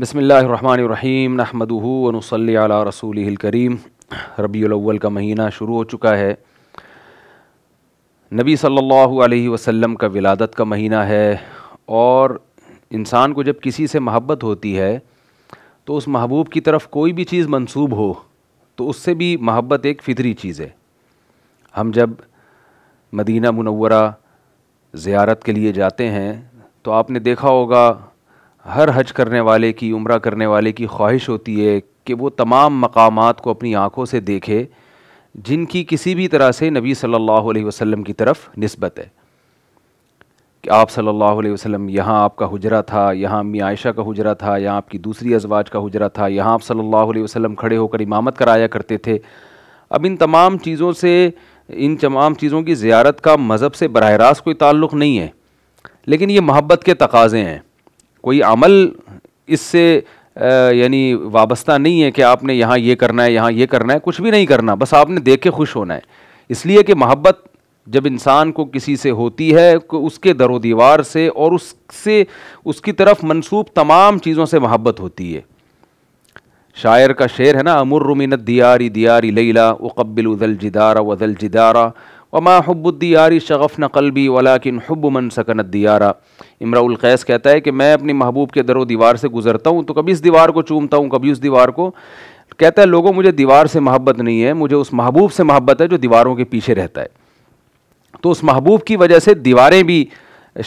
बसमीम नहमदूनसल रसूल करीम रबील का महीना शुरू हो चुका है नबी सल्लल्लाहु अलैहि वसल्लम का विलादत का महीना है और इंसान को जब किसी से महब्बत होती है तो उस महबूब की तरफ कोई भी चीज़ मंसूब हो तो उससे भी महब्बत एक फ़ितरी चीज़ है हम जब मदीना मनवरा ज़्यारत के लिए जाते हैं तो आपने देखा होगा हर हज करने वाले की उम्र करने वाले की ख्वाहिश होती है कि वो तमाम मकाम को अपनी आँखों से देखे जिनकी किसी भी तरह से नबी सल्लल्लाहु अलैहि वसल्लम की तरफ नस्बत है कि आप सल्लल्लाहु अलैहि वसल्लम यहाँ आपका हुजरा था यहाँ अम्मी आयशा का हुजरा था यहाँ आपकी दूसरी अजवाज का हुजरा था यहाँ आप सल्लल्लाहु अलैहि वसल्लम खड़े होकर इमामत कराया करते थे अब इन तमाम चीज़ों से इन तमाम चीज़ों की ज़्यारत का मज़हब से बरह रास्त कोई ताल्लुक़ नहीं है लेकिन ये महब्बत के तकाज़े हैं कोई अमल इससे यानी वाबस्ता नहीं है कि आपने यहाँ ये करना है यहाँ ये करना है कुछ भी नहीं करना बस आपने देख के खुश होना है इसलिए कि मोहब्बत जब इंसान को किसी से होती है उसके दर व दीवार से और उससे उसकी तरफ मनसूब तमाम चीज़ों से मोहब्बत होती है शायर का शेर है ना अमुर रुमिनत दियारी दियारी लैला वक़बिल उदल जिदारा वदल जिदारा वमा हब्बुद्दीारी शगफ़ न कलबी वलाकिन हब मन सकनत दियारा इमराउलक़ैस कहता है कि मैं अपनी महबूब के दर दीवार से गुजरता हूँ तो कभी इस दीवार को चूमता हूँ कभी उस दीवार को कहता है लोगों मुझे दीवार से मोहब्बत नहीं है मुझे उस महबूब से मोहब्बत है जो दीवारों के पीछे रहता है तो उस महबूब की वजह से दीवारें भी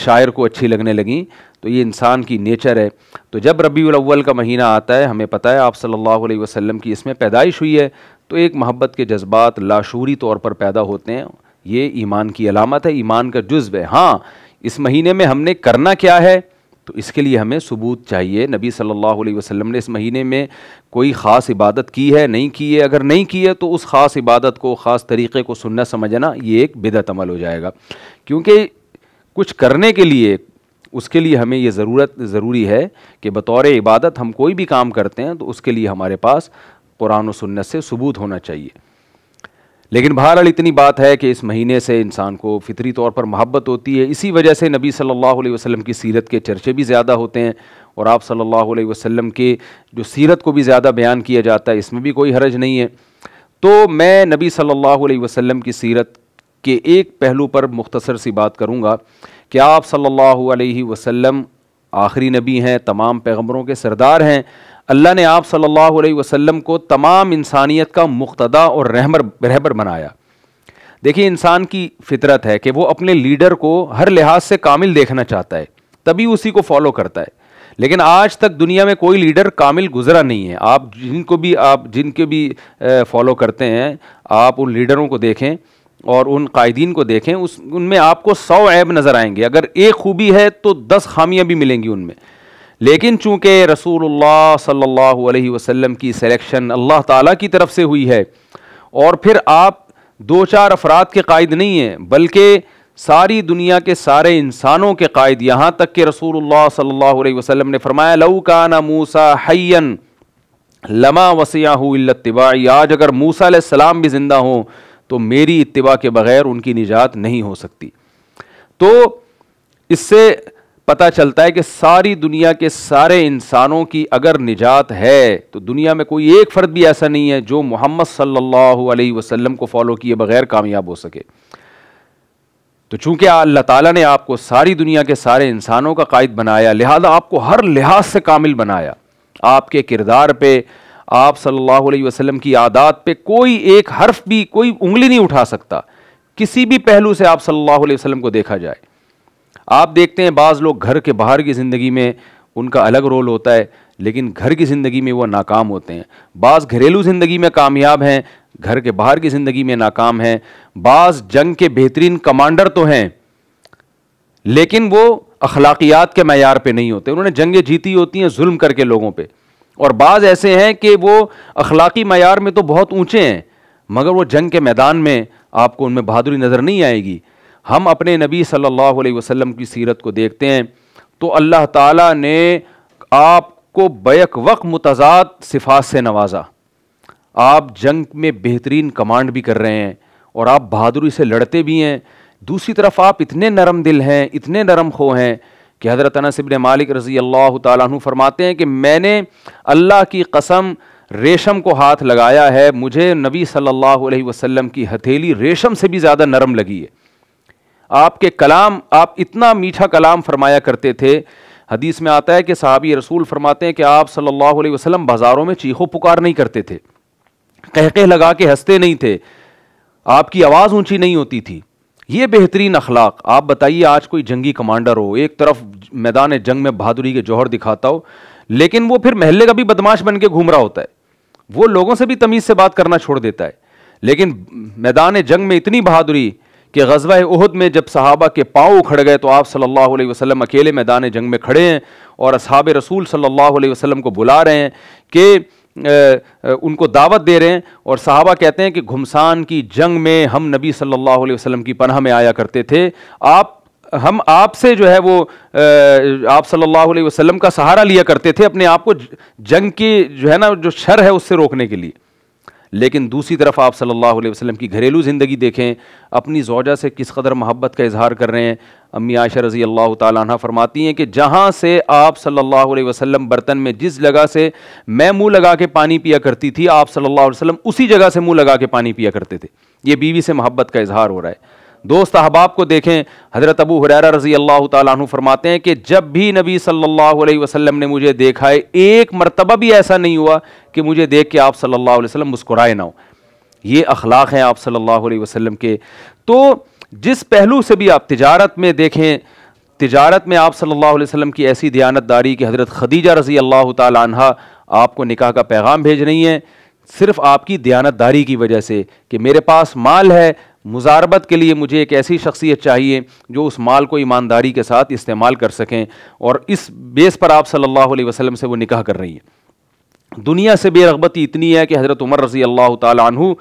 शायर को अच्छी लगने लगीं तो ये इंसान की नेचर है तो जब रबी अव्वल का महीना आता है हमें पता है आप सल्लल्लाहु अलैहि वसल्लम की इसमें पैदाइश हुई है तो एक मोहब्बत के जज्बात लाशूरी तौर पर पैदा होते हैं ये ईमान की अलामत है ईमान का जुज्व है हाँ इस महीने में हमने करना क्या है तो इसके लिए हमें सबूत चाहिए नबी सल्लल्लाहु अलैहि वसल्लम ने इस महीने में कोई ख़ास इबादत की है नहीं की है अगर नहीं की है तो उस ख़ास इबादत को ख़ास तरीक़े को सुनना समझना ये एक बिदत अमल हो जाएगा क्योंकि कुछ करने के लिए उसके लिए हमें ये ज़रूरत ज़रूरी है कि बतौर इबादत हम कोई भी काम करते हैं तो उसके लिए हमारे पास कुरान सुन्नत से सबूत होना चाहिए लेकिन बहरहाल इतनी बात है कि इस महीने से इंसान को फितरी तौर पर मोहब्बत होती है इसी वजह से नबी सल्लल्लाहु अलैहि वसल्लम की सीरत के चर्चे भी ज़्यादा होते हैं और आप सल्लल्लाहु अलैहि वसल्लम के जो सीरत को भी ज़्यादा बयान किया जाता है इसमें भी कोई हरज नहीं है तो मैं नबी सल्लल्लाहु अलैहि वसल्लम की सीरत के एक पहलू पर मुख्तसर सी बात करूँगा कि आप सल्लल्लाहु अलैहि वसल्लम आखिरी नबी हैं तमाम पैगम्बरों के सरदार हैं अल्लाह ने आप सल्लल्लाहु अलैहि वसल्लम को तमाम इंसानियत का मुख्तदा और रहबर रहबर बनाया देखिए इंसान की फितरत है कि वो अपने लीडर को हर लिहाज से कामिल देखना चाहता है तभी उसी को फॉलो करता है लेकिन आज तक दुनिया में कोई लीडर कामिल गुजरा नहीं है आप जिनको भी आप जिनके भी फॉलो करते हैं आप उन लीडरों को देखें और उन कायदीन को देखें उस उनमें आपको सौ ऐब नज़र आएंगे अगर एक खूबी है तो दस खामियां भी मिलेंगी उनमें लेकिन चूँकि रसूलुल्लाह सल्लल्लाहु अलैहि वसल्लम की सिलेक्शन अल्लाह ताला की तरफ से हुई है और फिर आप दो चार अफराद के कायद नहीं हैं बल्कि सारी दुनिया के सारे इंसानों के कायद यहाँ तक कि रसूल सल्लल्लाहु अलैहि वसल्लम ने फरमाया लऊ काना मूसा हयन लमा वसिया तिबाई आज अगर मूसा सलाम भी ज़िंदा हों तो मेरी इतवा के बगैर उनकी निजात नहीं हो सकती तो इससे पता चलता है कि सारी दुनिया के सारे इंसानों की अगर निजात है तो दुनिया में कोई एक फ़र्द भी ऐसा नहीं है जो मोहम्मद सल्लल्लाहु अलैहि वसल्लम को फॉलो किए बगैर कामयाब हो सके तो चूंकि अल्लाह ताला ने आपको सारी दुनिया के सारे इंसानों का कायद बनाया लिहाजा आपको हर लिहाज से कामिल बनाया आपके किरदार पर आप सल्लल्लाहु अलैहि वसल्लम की आदत पे कोई एक हर्फ भी कोई उंगली नहीं उठा सकता किसी भी पहलू से आप सल्लल्लाहु अलैहि वसल्लम को देखा जाए आप देखते हैं बाज़ लोग घर के बाहर की ज़िंदगी में उनका अलग रोल होता है लेकिन घर की ज़िंदगी में वो नाकाम होते हैं बाज़ घरेलू ज़िंदगी में कामयाब हैं घर के बाहर की ज़िंदगी में नाकाम हैं बाज़ जंग के बेहतरीन कमांडर तो हैं लेकिन वो अखलाकियात के मैार पे नहीं होते उन्होंने जंगें जीती होती हैं जुल्म करके लोगों पर और बाज़ ऐसे हैं कि वो अखलाकी मैार में तो बहुत ऊँचे हैं मगर वो जंग के मैदान में आपको उनमें बहादुरी नज़र नहीं आएगी हम अपने नबी सल्लल्लाहु अलैहि वसल्लम की सीरत को देखते हैं तो अल्लाह ताला ने आपको बैक वक़् मुतजाद सिफात से नवाजा आप जंग में बेहतरीन कमांड भी कर रहे हैं और आप बहादुरी से लड़ते भी हैं दूसरी तरफ आप इतने नरम दिल हैं इतने नरम खो हैं कि हज़रत नसिबन मालिक रज़ी अल्लाह तु फरमाते हैं कि मैंने अल्लाह की कसम रेशम को हाथ लगाया है मुझे नबी सल्लल्लाहु अलैहि वसल्लम की हथेली रेशम से भी ज़्यादा नरम लगी है आपके कलाम आप इतना मीठा कलाम फरमाया करते थे हदीस में आता है कि सहाबी रसूल फरमाते हैं कि आप सल्लल्लाहु अलैहि वसल्लम बाज़ारों में चीखों पुकार नहीं करते थे कहके लगा के हंसते नहीं थे आपकी आवाज़ ऊंची नहीं होती थी ये बेहतरीन अखलाक आप बताइए आज कोई जंगी कमांडर हो एक तरफ मैदान जंग में बहादुरी के जौहर दिखाता हो लेकिन वो फिर महल्ले का भी बदमाश बन के घूम रहा होता है वो लोगों से भी तमीज़ से बात करना छोड़ देता है लेकिन मैदान जंग में इतनी बहादुरी कि गजवा उहद में जब सहाबा के पाँव उखड़ गए तो आप सल्लल्लाहु अलैहि वसल्लम अकेले मैदान जंग में खड़े हैं और असहाब रसूल सल्लल्लाहु अलैहि वसल्लम को बुला रहे हैं कि उनको दावत दे रहे हैं और साहबा कहते हैं कि घुमसान की जंग में हम नबी सल्लल्लाहु अलैहि वसल्लम की पनाह में आया करते थे आप हम आपसे जो है वो आप सल्लल्लाहु अलैहि वसल्लम का सहारा लिया करते थे अपने आप को जंग की जो है ना जो शर है उससे रोकने के लिए लेकिन दूसरी तरफ आप सल्लल्लाहु अलैहि वसल्लम की घरेलू ज़िंदगी देखें अपनी जोजा से किस कदर मोहब्बत का इजहार कर रहे हैं अम्मी आयशा रज़ी अल्लाह तह फरमाती हैं कि जहाँ से आप सल्लल्लाहु अलैहि वसल्लम बर्तन में जिस जगह से मैं मुंह लगा के पानी पिया करती थी आप सल्लल्लाहु अलैहि वसल्लम उसी जगह से मुँह लगा के पानी पिया करते थे ये बीवी से मोहब्बत का इजहार हो रहा है दोस्त अहबाब को देखें हज़रत अबू हुरैरा रज़ी अल्लाह तु फरमाते हैं कि जब भी नबी सल्लल्लाहु अलैहि वसल्लम ने मुझे देखा है एक मरतबा भी ऐसा नहीं हुआ कि मुझे देख के आप सल्लल्लाहु अलैहि वसल्लम मुस्कुराए ना हो ये अखलाक हैं आप सल्लल्लाहु अलैहि वसल्लम के तो जिस पहलू से भी आप तजारत में देखें तजारत में आप सल्ला वसम की ऐसी दारी कि हज़रत खदीजा रज़ी अल्लाह तह आपको निकाह का पैगाम भेज रही हैं सिर्फ आपकी दारी की वजह से कि मेरे पास माल है मुजारबत के लिए मुझे एक ऐसी शख्सियत चाहिए जो उस माल को ईमानदारी के साथ इस्तेमाल कर सकें और इस बेस पर आप सल्लल्लाहु अलैहि वसल्लम से वो निकाह कर रही हैं दुनिया से बेरगबती इतनी है कि हज़रत उमर रज़ी अल्लाह तु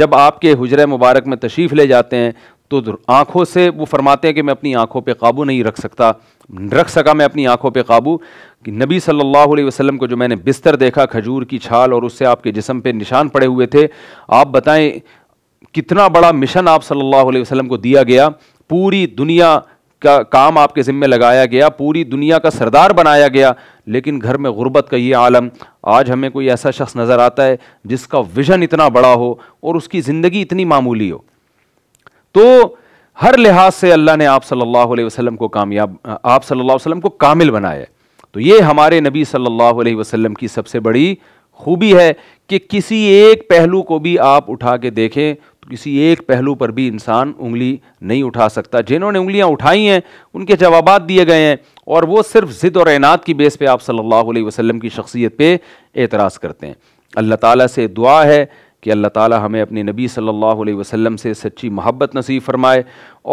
जब आपके हजर मुबारक में तशरीफ़ ले जाते हैं तो आँखों से वो फरमाते हैं कि मैं अपनी आँखों पर काबू नहीं रख सकता रख सका मैं अपनी आँखों पर काबू कि नबी सल्लल्लाहु अलैहि वसल्लम को जो मैंने बिस्तर देखा खजूर की छाल और उससे आपके जिसम पे निशान पड़े हुए थे आप बताएं कितना बड़ा मिशन आप सल्लल्लाहु अलैहि वसल्लम को दिया गया पूरी दुनिया का काम आपके ज़िम्मे लगाया गया पूरी दुनिया का सरदार बनाया गया लेकिन घर में गुर्बत का ये आलम आज हमें कोई ऐसा शख्स नज़र आता है जिसका विज़न इतना बड़ा हो और उसकी ज़िंदगी इतनी मामूली हो तो हर लिहाज से अल्लाह ने आप सल्लल्लाहु अलैहि वसल्लम को कामयाब आप सल्लल्लाहु अलैहि वसल्लम को कामिल बनाया तो ये हमारे नबी सल्लल्लाहु अलैहि वसल्लम की सबसे बड़ी खूबी है कि किसी एक पहलू को भी आप उठा के देखें किसी एक पहलू पर भी इंसान उंगली नहीं उठा सकता जिन्होंने उंगलियां उठाई हैं उनके जवाब दिए गए हैं और वो सिर्फ ज़िद और एनात की बेस पे आप सल्लल्लाहु अलैहि वसल्लम की शख्सियत पे एतराज़ करते हैं अल्लाह ताला से दुआ है कि अल्लाह ताला हमें अपने नबी सल्लल्लाहु अलैहि वसल्लम से सच्ची मोहब्बत नसीब फरमाए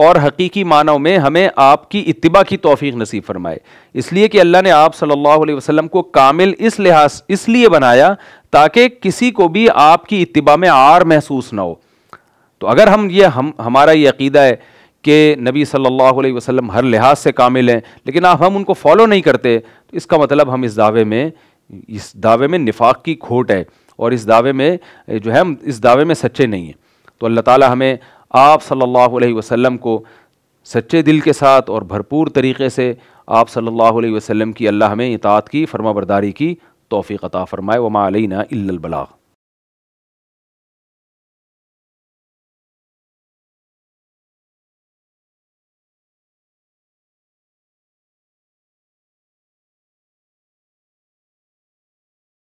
और हकीकी मानों में हमें आपकी इत्तिबा की तोफ़ी नसीब फरमाए इसलिए कि अल्लाह ने आप सल्लल्लाहु अलैहि वसल्लम को कामिल इस लिहाज इसलिए बनाया ताकि किसी को भी आपकी इत्तिबा में आर महसूस ना हो तो अगर हम ये हम हमारा ये अकीदा है कि नबी सल्लल्लाहु अलैहि वसल्लम हर लिहाज से कामिल हैं लेकिन आप हम उनको फॉलो नहीं करते तो इसका मतलब हम इस दावे में इस दावे में निफाक की खोट है और इस दावे में जो है हम इस दावे में सच्चे नहीं हैं तो अल्लाह ताला हमें आप सल्लल्लाहु अलैहि वसल्लम को सच्चे दिल के साथ और भरपूर तरीके से आप सल्लल्लाहु अलैहि वसल्लम की अल्लाह हमें इतात की फरमाबरदारी की तोफ़ी अता फ़रमाए वमा अलैना इल्लल बलाग